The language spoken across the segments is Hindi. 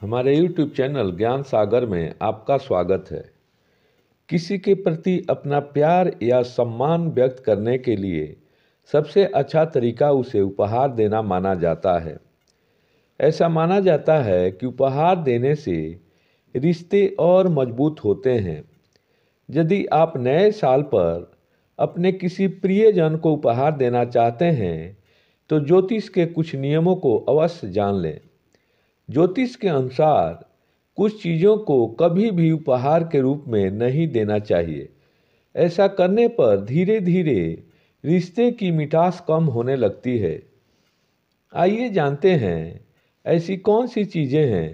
हमारे यूट्यूब चैनल ज्ञान सागर में आपका स्वागत है किसी के प्रति अपना प्यार या सम्मान व्यक्त करने के लिए सबसे अच्छा तरीका उसे उपहार देना माना जाता है ऐसा माना जाता है कि उपहार देने से रिश्ते और मजबूत होते हैं यदि आप नए साल पर अपने किसी प्रियजन को उपहार देना चाहते हैं तो ज्योतिष के कुछ नियमों को अवश्य जान लें ज्योतिष के अनुसार कुछ चीज़ों को कभी भी उपहार के रूप में नहीं देना चाहिए ऐसा करने पर धीरे धीरे रिश्ते की मिठास कम होने लगती है आइए जानते हैं ऐसी कौन सी चीज़ें हैं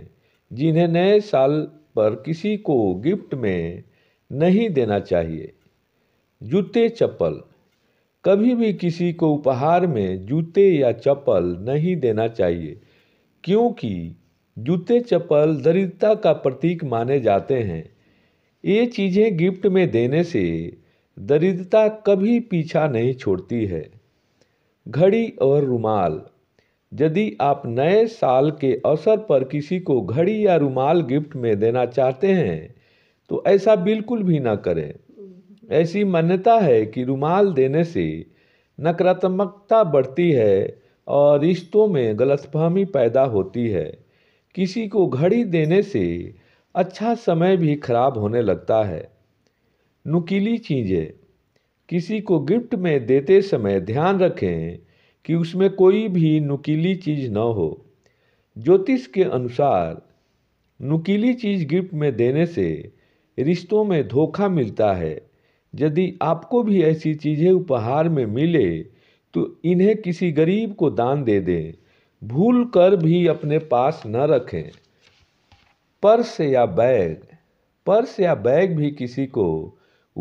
जिन्हें नए साल पर किसी को गिफ्ट में नहीं देना चाहिए जूते चप्पल कभी भी किसी को उपहार में जूते या चप्पल नहीं देना चाहिए क्योंकि जूते चप्पल दरिद्रता का प्रतीक माने जाते हैं ये चीज़ें गिफ्ट में देने से दरिद्रता कभी पीछा नहीं छोड़ती है घड़ी और रुमाल यदि आप नए साल के अवसर पर किसी को घड़ी या रुमाल गिफ्ट में देना चाहते हैं तो ऐसा बिल्कुल भी ना करें ऐसी मान्यता है कि रुमाल देने से नकारात्मकता बढ़ती है और रिश्तों में गलतफहमी पैदा होती है किसी को घड़ी देने से अच्छा समय भी खराब होने लगता है नुकीली चीज़ें किसी को गिफ्ट में देते समय ध्यान रखें कि उसमें कोई भी नुकीली चीज़ न हो ज्योतिष के अनुसार नुकीली चीज़ गिफ्ट में देने से रिश्तों में धोखा मिलता है यदि आपको भी ऐसी चीज़ें उपहार में मिले तो इन्हें किसी गरीब को दान दे दें भूल कर भी अपने पास न रखें पर्स या बैग पर्स या बैग भी किसी को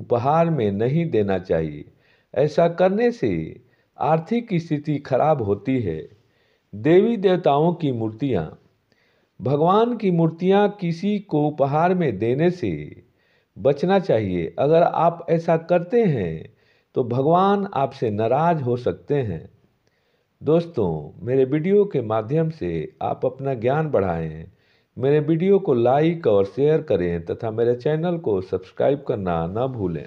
उपहार में नहीं देना चाहिए ऐसा करने से आर्थिक स्थिति खराब होती है देवी देवताओं की मूर्तियाँ भगवान की मूर्तियाँ किसी को उपहार में देने से बचना चाहिए अगर आप ऐसा करते हैं तो भगवान आपसे नाराज हो सकते हैं दोस्तों मेरे वीडियो के माध्यम से आप अपना ज्ञान बढ़ाएं मेरे वीडियो को लाइक और शेयर करें तथा मेरे चैनल को सब्सक्राइब करना न भूलें